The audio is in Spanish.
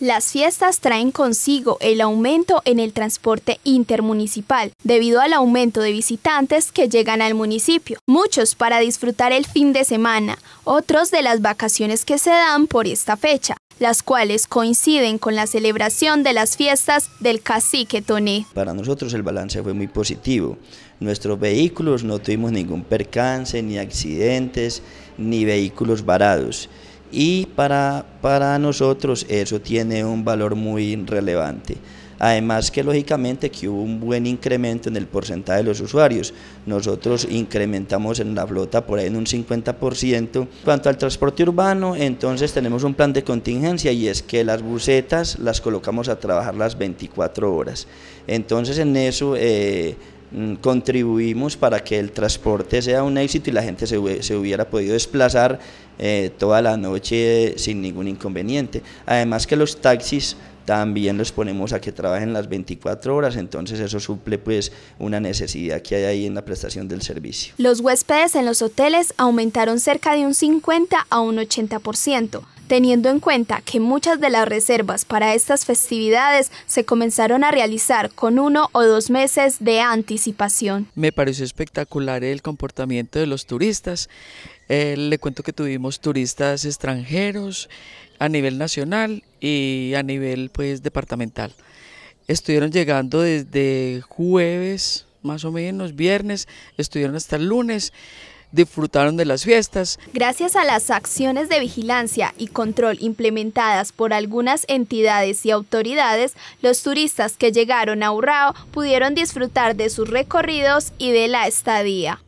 Las fiestas traen consigo el aumento en el transporte intermunicipal, debido al aumento de visitantes que llegan al municipio, muchos para disfrutar el fin de semana, otros de las vacaciones que se dan por esta fecha, las cuales coinciden con la celebración de las fiestas del cacique Toné. Para nosotros el balance fue muy positivo. Nuestros vehículos no tuvimos ningún percance, ni accidentes, ni vehículos varados y para, para nosotros eso tiene un valor muy relevante. Además que lógicamente que hubo un buen incremento en el porcentaje de los usuarios. Nosotros incrementamos en la flota por ahí en un 50%. En cuanto al transporte urbano, entonces tenemos un plan de contingencia y es que las busetas las colocamos a trabajar las 24 horas. Entonces en eso... Eh, Mm, contribuimos para que el transporte sea un éxito y la gente se, se hubiera podido desplazar eh, toda la noche sin ningún inconveniente. Además que los taxis también los ponemos a que trabajen las 24 horas, entonces eso suple pues una necesidad que hay ahí en la prestación del servicio. Los huéspedes en los hoteles aumentaron cerca de un 50 a un 80% teniendo en cuenta que muchas de las reservas para estas festividades se comenzaron a realizar con uno o dos meses de anticipación. Me pareció espectacular el comportamiento de los turistas. Eh, le cuento que tuvimos turistas extranjeros a nivel nacional y a nivel pues departamental. Estuvieron llegando desde jueves, más o menos, viernes, estuvieron hasta el lunes disfrutaron de las fiestas. Gracias a las acciones de vigilancia y control implementadas por algunas entidades y autoridades, los turistas que llegaron a Urrao pudieron disfrutar de sus recorridos y de la estadía.